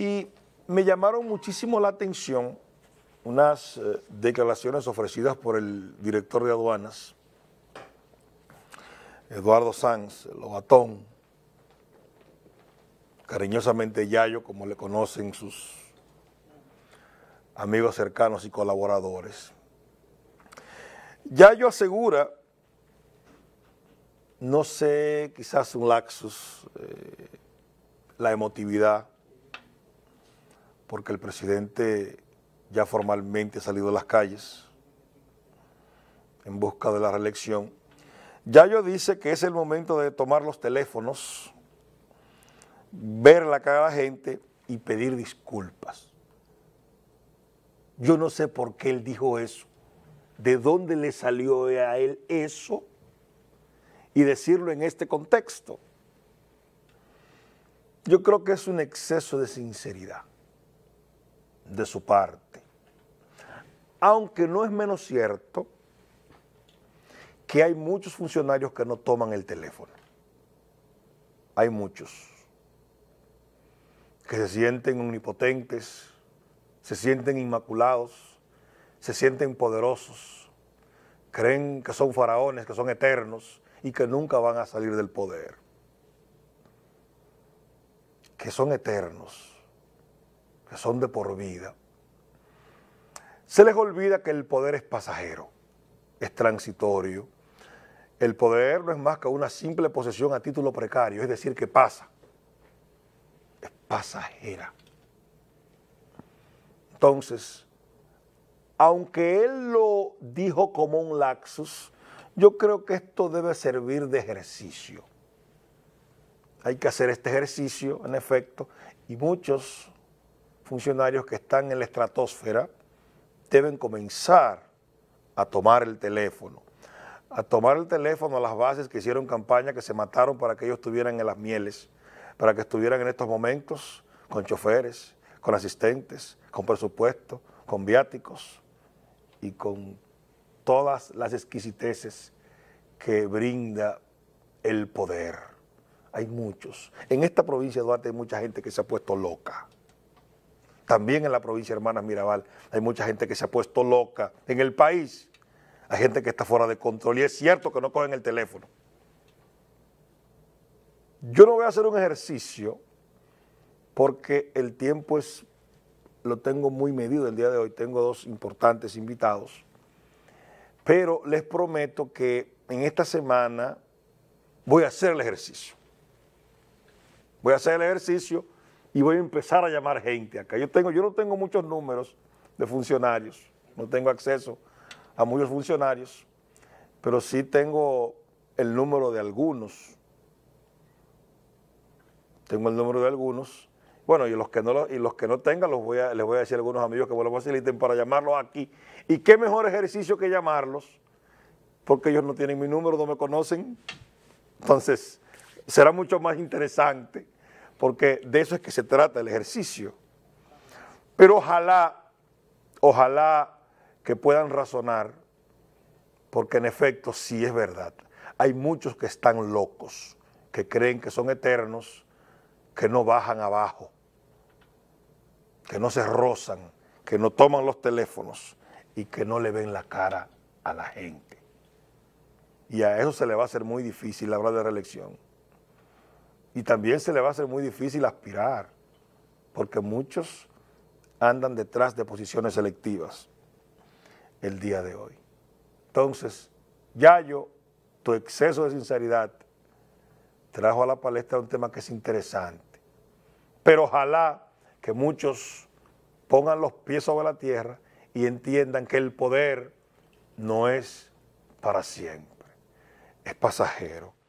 Y me llamaron muchísimo la atención unas eh, declaraciones ofrecidas por el director de aduanas, Eduardo Sanz, Lobatón, cariñosamente Yayo, como le conocen sus amigos cercanos y colaboradores. Yayo asegura, no sé, quizás un laxus, eh, la emotividad, porque el presidente ya formalmente ha salido a las calles en busca de la reelección. Yayo dice que es el momento de tomar los teléfonos, ver la cara de la gente y pedir disculpas. Yo no sé por qué él dijo eso, de dónde le salió a él eso y decirlo en este contexto. Yo creo que es un exceso de sinceridad de su parte. Aunque no es menos cierto que hay muchos funcionarios que no toman el teléfono. Hay muchos que se sienten omnipotentes, se sienten inmaculados, se sienten poderosos, creen que son faraones, que son eternos y que nunca van a salir del poder, que son eternos que son de por vida, se les olvida que el poder es pasajero, es transitorio. El poder no es más que una simple posesión a título precario, es decir, que pasa, es pasajera. Entonces, aunque él lo dijo como un laxus, yo creo que esto debe servir de ejercicio. Hay que hacer este ejercicio, en efecto, y muchos funcionarios que están en la estratosfera deben comenzar a tomar el teléfono, a tomar el teléfono a las bases que hicieron campaña, que se mataron para que ellos estuvieran en las mieles, para que estuvieran en estos momentos con choferes, con asistentes, con presupuesto, con viáticos y con todas las exquisiteces que brinda el poder. Hay muchos. En esta provincia de Duarte hay mucha gente que se ha puesto loca. También en la provincia de Hermanas Mirabal hay mucha gente que se ha puesto loca. En el país hay gente que está fuera de control y es cierto que no cogen el teléfono. Yo no voy a hacer un ejercicio porque el tiempo es, lo tengo muy medido el día de hoy. Tengo dos importantes invitados. Pero les prometo que en esta semana voy a hacer el ejercicio. Voy a hacer el ejercicio y voy a empezar a llamar gente acá. Yo, tengo, yo no tengo muchos números de funcionarios, no tengo acceso a muchos funcionarios, pero sí tengo el número de algunos. Tengo el número de algunos. Bueno, y los que no, y los que no tengan, los voy les voy a decir a algunos amigos que me lo faciliten para llamarlos aquí. ¿Y qué mejor ejercicio que llamarlos? Porque ellos no tienen mi número, no me conocen. Entonces, será mucho más interesante porque de eso es que se trata el ejercicio. Pero ojalá, ojalá que puedan razonar, porque en efecto sí es verdad. Hay muchos que están locos, que creen que son eternos, que no bajan abajo, que no se rozan, que no toman los teléfonos y que no le ven la cara a la gente. Y a eso se le va a hacer muy difícil la hora de reelección. Y también se le va a hacer muy difícil aspirar, porque muchos andan detrás de posiciones selectivas el día de hoy. Entonces, Yayo, tu exceso de sinceridad trajo a la palestra un tema que es interesante. Pero ojalá que muchos pongan los pies sobre la tierra y entiendan que el poder no es para siempre, es pasajero.